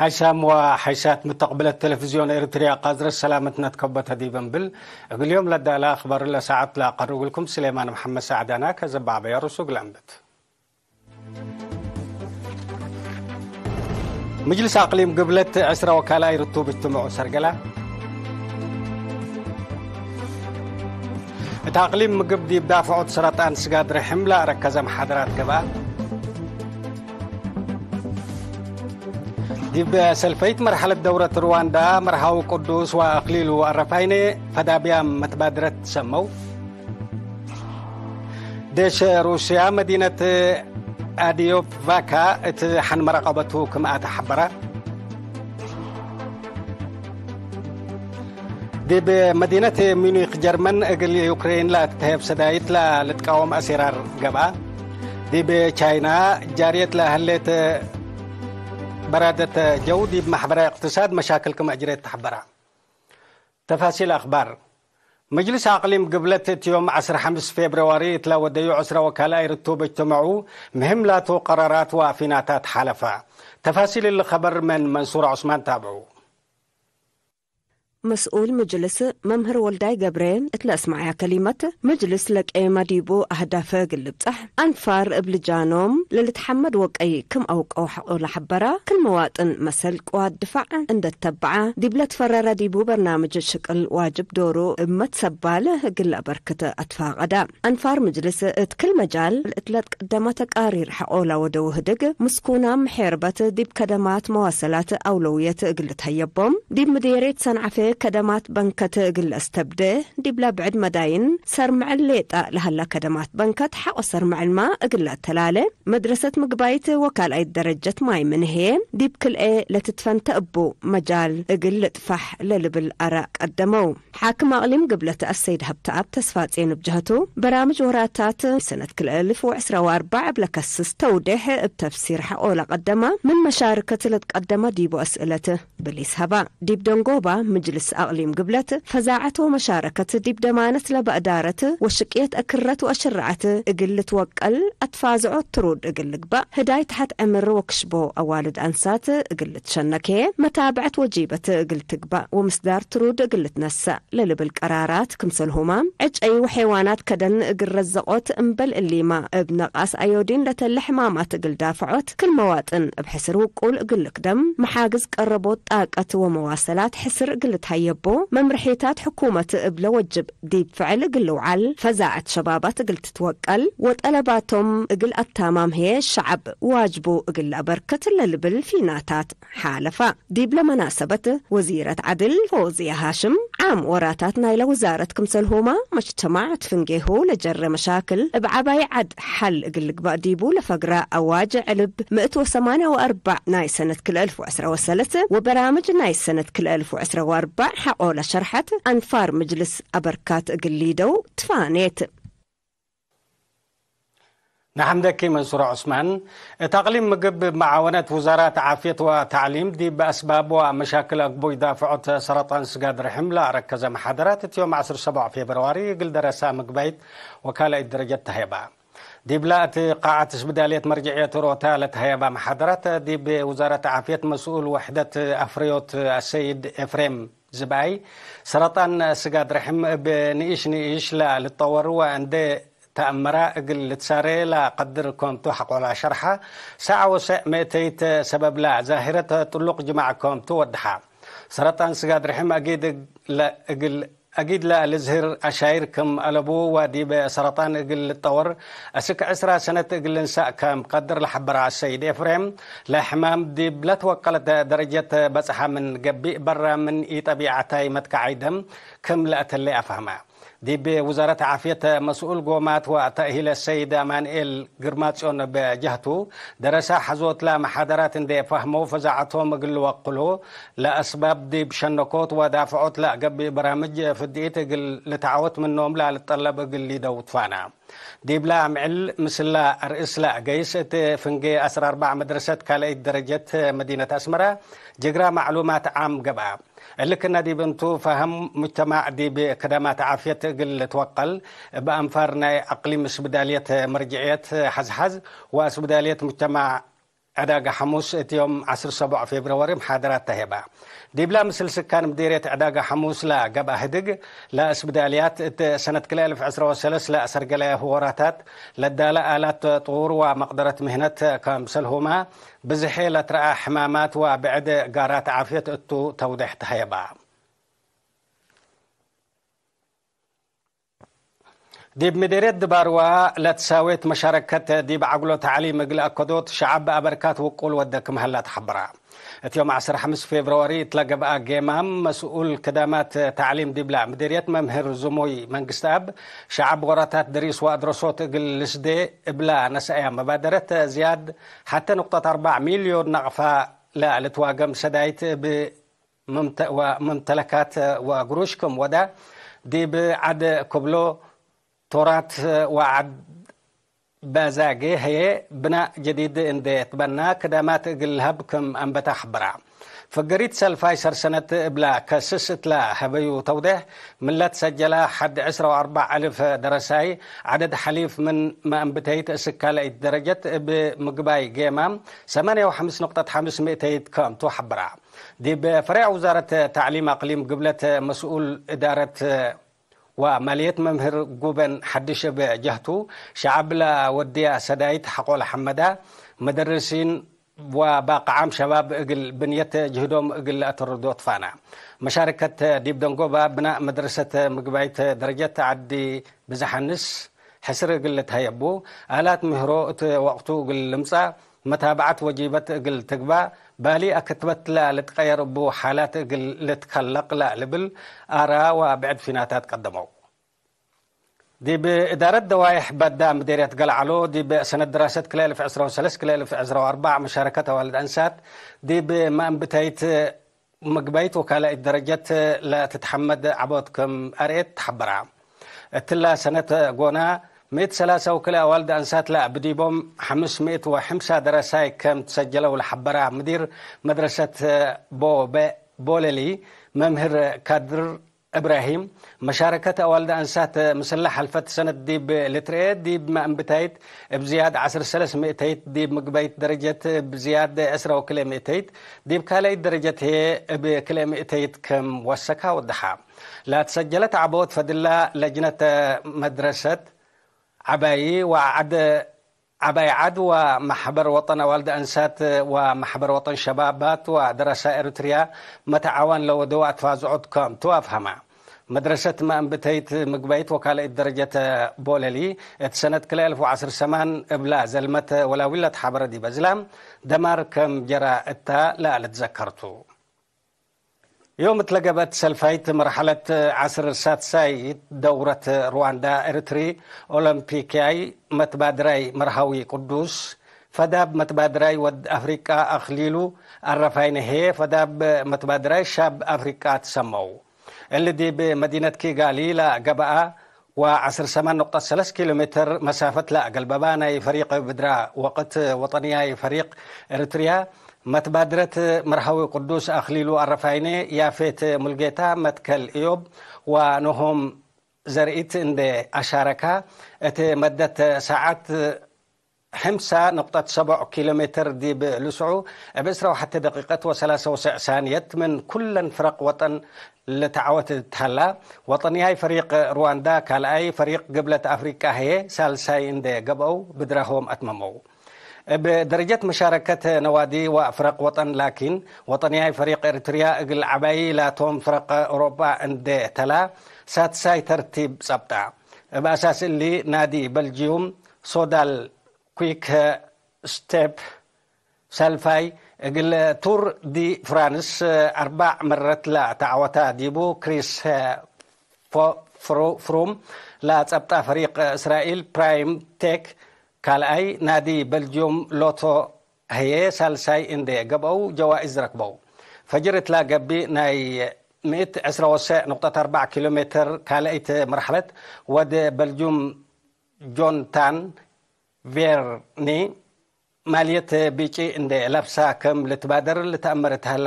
هشام وحشات متقبلة التلفزيون إريتريا قادر السلامة نتكبت هدي بنبل أقول اليوم لدى لا أخبار لا ساعات لا قرر لكم سليمان محمد سعدانا كزبع بيارس وقلامبت مجلس أقليم قبلت عسرة وكالة رتوب اجتماع سرقلة تأقليم مقبدي بدافع سرطان سقاد رحملة ركز محاضرات كبار ديب ሰልፈይት መርሓለት ደውረት ሩዋንዳ መርሃዊ ቅዱስ ወአክሊሉ አረፋይኔ ፈዳብያም መትባድረት ሰመው ደሸ ሩስያ መዲነት ኣድዮፕ ቫካ እቲ ሓንመረቐበቱ ክምኣ ተሓበራ دب مدينة ميونخ جرمن أجل يوكرين لا تهب سدايت لا لتقاوم أسرار جبا دب تشاينا جاريت لا هلت برادة جودي بمحبرة اقتصاد مشاكلكم أجريت تحبرة تفاصيل أخبار مجلس أقليم قبلت يوم 15 فبراير يتلاوديو عسر وكالة رتوب اجتمعوا مهم لاتو قرارات وافيناتات حلفة تفاصيل الخبر من منصور عثمان تابعو مسؤول مجلس ممهر ولداي جبرين اتلاس معايا كلمة مجلس لك ايما ديبو اهدافة قلب صح انفار ابل جانوم للتحمد اي كم اوك او حقول حبرا كل مواطن مسلك قواد دفاع عند التبعة دي بلا ديبو برنامج الشكل واجب دورو اما تسباله قل بركة اتفا غدا انفار مجلس ات كل مجال اتلات قدامة تقارير حقول ودو هدق مسكونا محيربة ديب كدمات مواصلات اولوية قلتها يبوم ديب مديريت صنع كدمات بنكت قل استبدى دبلا بعد مداين سر مع الليطة لهلا كدمات بنكت حق سر مع الماء قل التلالة مدرسة مقبايت وكالة درجة ماي من هي ديب كل اي لتدفن تأبو مجال قل تفح للبل أراك قدمو حاكم أقليم قبل تأسيد هب تأب تسفات زين بجهته برامج وراتات سنة كل الف وعسرة واربع بلك توضح بتفسير حقولة قدمة من مشاركة لتقدمة ديبو أسئلة بليس هبا ديب دونغوبا مجلس مجلس أقليم قبلت فزاعت ومشاركت ديب دمانت لبأدارت وشقيت أكرت وأشرعت أقل توقل أتفازع ترود أقل قبأ هداي تحت أمر وكشبو أوالد أنسات أقل تشنكي متابعت وجيبت أقل تقبأ ومصدار ترود أقل تنسى للبل قرارات كمسل همام عج أي وحيوانات كدن أقل رزقوت أمبل اللي ما بنقاس أيودين لتلحمامات أقل دافعوت كل مواطن بحسر وقول أقل دم محاجز قربوت طاقة ومواصلات حسر قلت تايبو ممرحيتات حكومة إبل وجب ديب فعل قلو عال فزاعت شبابات قل تتوقل وطلباتهم قل التمام هي الشعب واجبو قل أبركة للبل في ناتات حالفة ديب لمناسبة وزيرة عدل فوزي هاشم عام وراتات نايلة وزارة كمسلهوما مجتمع تفنجيهو لجر مشاكل بعباي عد حل قل قبا ديبو لفقراء أواجع لب وأربع ناي سنة كل ألف وعسرة وسلسة وبرامج ناي سنة كل ألف وعسرة وأربع با اولا شرحت انفار مجلس ابركات اقليدو تفانيت نعم دكي منصور عثمان تقليم مجب معاونة وزارة عافية وتعليم دي بأسباب ومشاكل أقبوي يدافع سرطان سجاد رحم لا ركز محاضرات يوم عصر 7 فبراير قل درسا مقبيت وكالة درجة تهيبة دي بلات قاعة سبدالية مرجعية روتا لتهيبة محاضرات دي بوزارة عافية مسؤول وحدة أفريوت السيد إفريم زبعي سرطان سجاد رحم بنيش نيش لا للطور وعند تأمرة أقل لتساري لا قدر كومتو حق ولا شرحة ساعة وساعة ميتيت سبب لا زاهرة تلق جماعة كومتو ودحا سرطان سجاد رحم أقيد أقل أكيد لا لزهر أشايركم ألبو ودي بسرطان قل الطور أسك عسرة سنة قل نساء كم قدر لحبر على السيد إفريم لا حمام دي بلا توقلت درجة بسحة من قبي برا من إي طبيعتاي متكعيدم كم لا أتلي أفهمها دي بوزارة عافية مسؤول قومات وتأهيل السيدة مانئيل قرماتشون بجهته درسا حزوت لا محاضرات دي فهمو فزعتهم مقل وقلو لأسباب دي بشنكوت ودافعوت لا قبي برامج فديت قل لتعوت نوم لا للطلب قل لي دوت فانا دي بلا معل مثل رئيس لا قيس فنجي أسر أربع مدرسة كالأي درجة مدينة أسمرة جقرا معلومات عام قبعة لكن دي بنتو فهم مجتمع دي بكدامات عافية قل توقل بأنفارنا أقليم سبدالية مرجعية حزحز وسبدالية مجتمع عداقة حموس ات يوم 10 7 فبراير محاضرات تهبا ديبلا مسلسل كان مديرية عداقة حموس لا قبا هدق لا اسبداليات سنة كلا وسلس لا سرقلا هوراتات لدالة آلات طور ومقدرة مهنة سلهما بزحي لترأى حمامات وبعد قارات عافية اتو توضيح تهيبا ديب مديريت دبار و لتساويت مشاركة ديب عقلو تعالي مقل أكدوت شعب أبركات وقول ودك مهلا تحبرا اتيوم عصر حمس فيبروري تلقى بقى جيمام مسؤول كدامات تعليم ديبلا مديريت ممهر زموي منقستاب شعب غراتات دريس وادرسوت اقل لسدي ابلا نسأيا مبادرت زياد حتى نقطة أربع مليون نغفة لا لتواقم سدايت بممتلكات وقروشكم ودا ديب عد كبلو تورات آه، وعد بازاقي هي بناء جديد اندي تبنا كدامات قلهب كم أنبتا حبرا فقريت سلفاي سرسنة إبلا كسس إتلا هبيو توضيح من لا تسجل حد عشرة وأربع ألف درساي عدد حليف من ما أنبتيت أسكالة الدرجة بمقباي جيمام ثمانية وخمس نقطة خمس مئتيت كم توحبرا دي بفريع وزارة تعليم أقليم قبلة مسؤول إدارة آه، وماليت ممهر جوبن حدش بجهته شعب لا ودي سدايت حقول حمدا مدرسين عام شباب اقل بنية جهدهم اقل اتردو اطفانا مشاركة ديب دنقوبا بناء مدرسة مقبايت درجة عدي بزحنس حسر قلت هيبو آلات مهرو وقتو قل لمصة متابعة وجيبة أقل تقبع بالي أكتبت لا لتغير بو حالات أقل لتخلق لا لبل أرى وأبعد في ناتات قدموا دي بإدارة دوايح بدا مديرية قلعلو دي بسنة دراسة كلال في عزرة وسلس كلال في عزرة وأربعة مشاركة والد أنسات دي بما بتايت مقبيت وكالة الدرجة لا تتحمد عبودكم أريت تحبرها تلا سنة قونا سلاسة وكل والد أنسات لا بديبهم وحمسة درساي كم تسجلوا الحبرة مدير مدرسة آه، بو بوللي ممهر آه، كادر إبراهيم مشاركة والد أنسات آه، مسلح الفت سنة ديب لتريت ديب ما أنبتايت بزياد عشر سلس مئتيت ديب مقبيت درجة بزياد أسرة وكل مئتيت ديب كالي درجة هي بكل مئتيت كم وسكها ودحا لا تسجلت عبود فدلا لجنة مدرسة عباي وعد عباي عد ومحبر وطن والد أنسات ومحبر وطن شبابات ودرس إريتريا متعاون لو اتفاز أتفازعود كام توافهما مدرسة ما أنبتيت مقبيت وكالة درجة بولالي اتسنة الف وعصر سمان بلا زلمة ولا ولت حبر دي بزلام دمار كم جرى التا لا لتذكرتو يوم تلقبت سلفايت مرحلة عصر الساتساي دورة رواندا إرتري أولمبيكاي متبادراي مرهوي قدوس فداب متبادراي ود أفريقيا أخليلو الرفاين هي فداب متبادراي شاب أفريقيا تسمو الذي بمدينة كيغالي لا قبعة وعصر سمان نقطة ثلاث كيلومتر مسافة لا قلبابانا فريق بدرا وقت وطنيا فريق إرتريا መትባድረት قدوس اخليلو አኽሊሉ يا ያፌት ملغيتا متكل إيوب ونهم زرئت اند أشاركا ات مدت ساعات حمسة نقطة سبع كيلومتر دي بلسعو بإسرة وحتى دقيقة وثلاثة وسع ثانية من كل فرق وطن لتعوت تهلا وطني هاي فريق رواندا كالأي فريق قبلة أفريقيا هي سالساي اند قبو بدرهم أتممو بدرجة مشاركة نوادي وفرق وطن لكن وطنية فريق إريتريا اقل عباي لا توم فرق أوروبا عند تلا سات ساي ترتيب سبتع بأساس اللي نادي بلجيوم سودال كويك ستيب سالفاي أقل تور دي فرانس أربع مرات لا تعوتا ديبو كريس فرو فروم لا تبقى فريق إسرائيل برايم تيك قال أي نادي بلجيوم لوتو هي سالساي اندي قبو جوائز ركبو فجرت لا قبي ناي مئت عسرة وساء نقطة أربع كيلومتر قال كالأي مرحلة ود بلجيوم جون تان فيرني ማልየት ቢጪ እንደ ላብሳ ከም ልትባደር ልተኣመረት ሃላ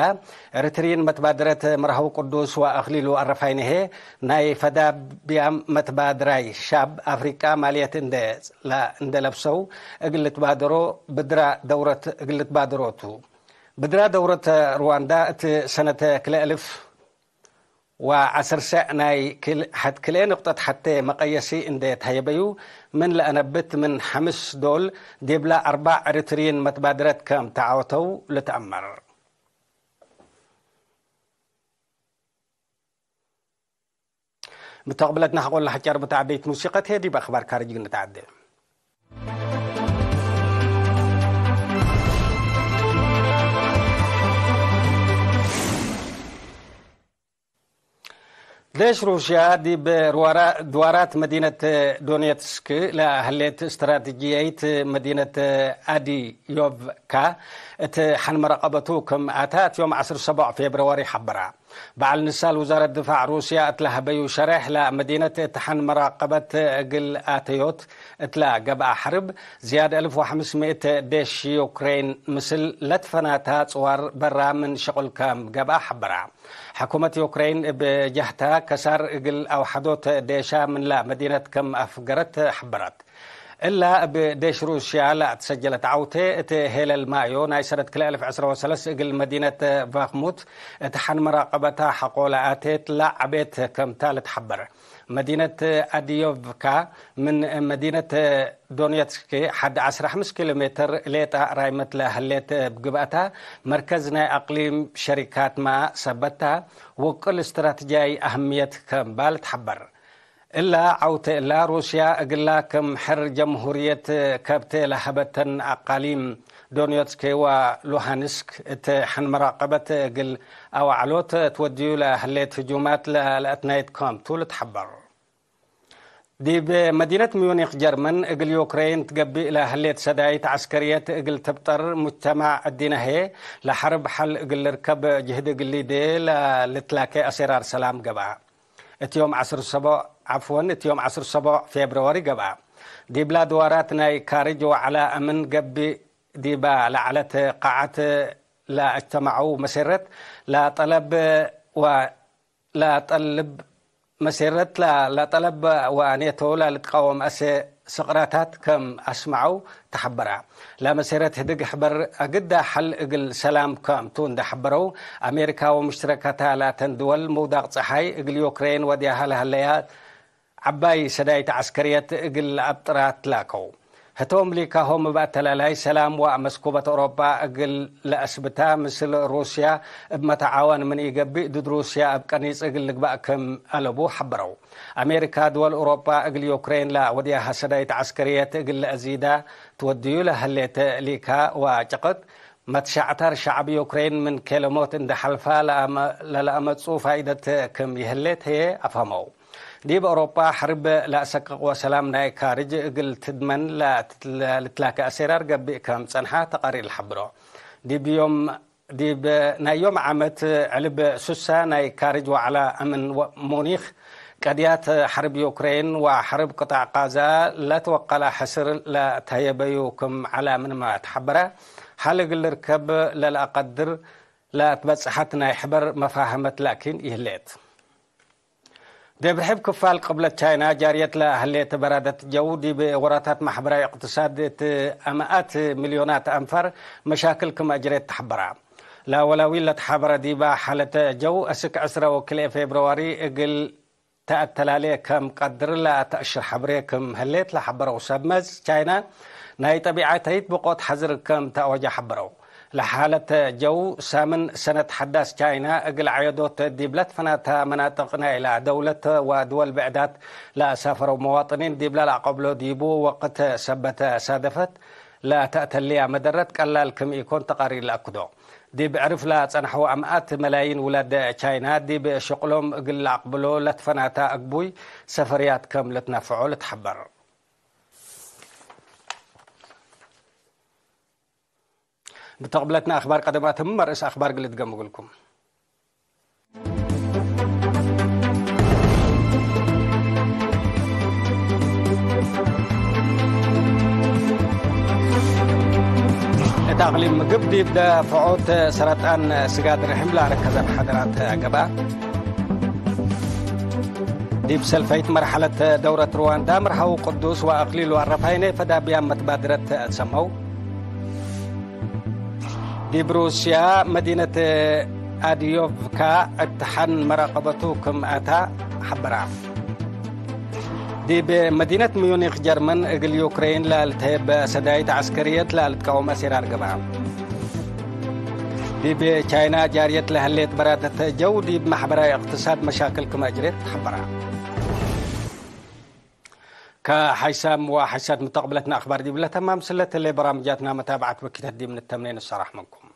ኤርትሪን መትባደረት መርሃዊ ቅዱስ ወኣኽሊሉ ኣረፋይንሄ ናይ ፈዳብያም መትባድራይ ሻብ ኣፍሪቃ ማልየት እንደ ለብሰው እግል ልትባደሮ ብድራ ደውረት እግል ልትባደሮቱ ብድራ ደውረት ሩዋንዳ እቲ ሰነተ ክልኤልፍ وعسر ناي كل حد كل نقطة حتى مقياسي إن ديت هيبيو من لأن بت من حمس دول ديبلا أربع أريترين متبادرات كام تعاوتو لتأمر متقبلتنا حقول لحجار متعبيت موسيقى هذه بأخبار كارجين نتعدي ليش روسيا دي دوارات مدينة آه، دونيتسك لا استراتيجية آه، مدينة آه، أدي يوفكا ات حن كم آتات يوم عصر سبع فبراير حبرا بعل نسال وزارة دفاع روسيا اتلا هبيو شرح لمدينة تحن مراقبة قل آتيوت اتلا قبع حرب زيادة 1500 ديش يوكرين مثل لتفناتا صور برا من شغل كام قبع حبرا حكومة يوكرين بجهتها كسر قل أو حدوت ديشا من لا مدينة كم أفقرت حبرت إلا بديش روسيا لا تسجلت عوتي هيل المايو نايسرة كل ألف عسر وسلس إقل مدينة فاخموت تحن مراقبتها حقول آتيت لا عبيت كم تالت حبر مدينة أديوفكا من مدينة دونيتسكي حد 15 كيلو كيلومتر ليتا رايمت مثل هليت بقبأتها مركزنا أقليم شركات ما سبتها وكل استراتيجي أهمية كم بالتحبر إلا عوت إلا روسيا أقلا كم حر جمهورية كابتة لحبة أقاليم دونيتسك ولوهانسك حن مراقبة أقل أو علوت توديو لهليت هجومات لأتنايت كام تول تحبر دي بمدينة ميونيخ جرمن اقل يوكرين تقبي إلى هليت سدايت عسكرية اقل تبطر مجتمع هي لحرب حل اقل ركب جهد اقل دي لتلاكي أسرار سلام قبعه እትዮም 17 ዓፍወን እትዮም 17 ፌብርዋሪ ገብአ ዲብላ ድዋራት ናይ ካርጅ ዋዕላ እምን ገቢ ዲባ ላዕለት ቃዓት ላ እጅተማዑ መሰረት ላ ጠለብ ላ ጠልብ مسيرت لا لا طلب وان يتولى لتقاوم اس سقراتات كم اسمعوا تحبرا لا مسيرت هدق حبر اقدا حل اقل سلام كم تون دحبروا امريكا ومشتركات لا تندول موداق صحي اقل يوكرين وديها لها عباي سدايت عسكرية اقل ابطرات لاكو ሕቶም ሊካሆም እባእተላላይ ሰላም ዋእመስኩበት ኤውሮፓ እግል ለአስብታ ምስል ሩስያ እብ መተዓወን ምን ይገብእ ድድ ሩስያ ኣብ ቀኒፅ እግል ልግባእ ከም ኣለቡ ሓበረው ኣሜሪካ ድወል ኤውሮፓ እግል ዩክሬን ላ ወድያ ሃሰዳይት ዓስከርየት እግል ለአዚዳ ትወድዩ ለሃሌተ ሊካ ወጨቅጥ መትሻዕተር ሻዕቢ ዩክሬን ምን ኬሎሞት እንደ ሓልፋ ለለኣመፁ ፋይደት ከም ይህሌት ህየ ኣፈመው ديب أوروبا حرب لا سكق وسلام ناي كارج قل تدمن لا تتلاك أسرار قبي كم سنحة تقارير الحبرة ديب يوم ديب ناي يوم عمت علب سوسا ناي كارج وعلى أمن مونيخ كديات حرب يوكرين وحرب قطاع غزة لا توقع حسر لا تهيبيوكم على من ما تحبره حلق الركب لا أقدر لا تبصحت ناي حبر مفاهمة لكن يهليت دبرحب كفال قبل تشاينا جارية لأهلية برادة جودي بوراتات محبرة اقتصاد أمات مليونات أنفر مشاكل كما أجريت تحبرها لا ولا ويلة حبرة ديبا حالة جو أسك أسرة وكل فبراير إقل تأتلالي كم قدر لا تأشر حبري كم هليت لحبرة وسبمز تاينا ناي طبيعة تيت بقوت حزر كم تأوجه حبرة لحالة جو سامن سنة حداس تشاينا أقل عيدوت ديبلت فناتا مناطقنا إلى دولة ودول بعدات لا سافروا مواطنين ديبلا لا قبلوا ديبو وقت سبت سادفت لا تأتليا مدرت قلال كم يكون تقارير الأكدو ديب عرف لا تنحو أمات ملايين ولاد تشاينا ديب شقلهم قل عقبلو لتفناتا أقبوي سفريات كم لتنفعو لتحبر بتقبلتنا أخبار قدمة مر أخبار قلت لكم تعليم قبدي بدا فعوت سرطان سجاد رحم لا ركز حضرات قبا ديب سلفيت مرحلة دورة رواندا مرحو قدوس وأقليل والرفايني فدا بيام متبادرة تسموه ዲብሩስያ مدينة أديوفكا اتحن مراقبتكم أتا حبراف دي بمدينة ميونيخ جرمن اقل يوكرين لالتهيب سدايت عسكرية لالتقاوم سيرار قبع دي بشاينا جارية لهليت براتة جو دي بمحبرة اقتصاد مشاكل أجريت حبراف كحيسام وحيسات متقبلتنا أخبار دي بلا تمام سلة اللي برامجاتنا متابعة بكتاب دي من التمنين الصراح منكم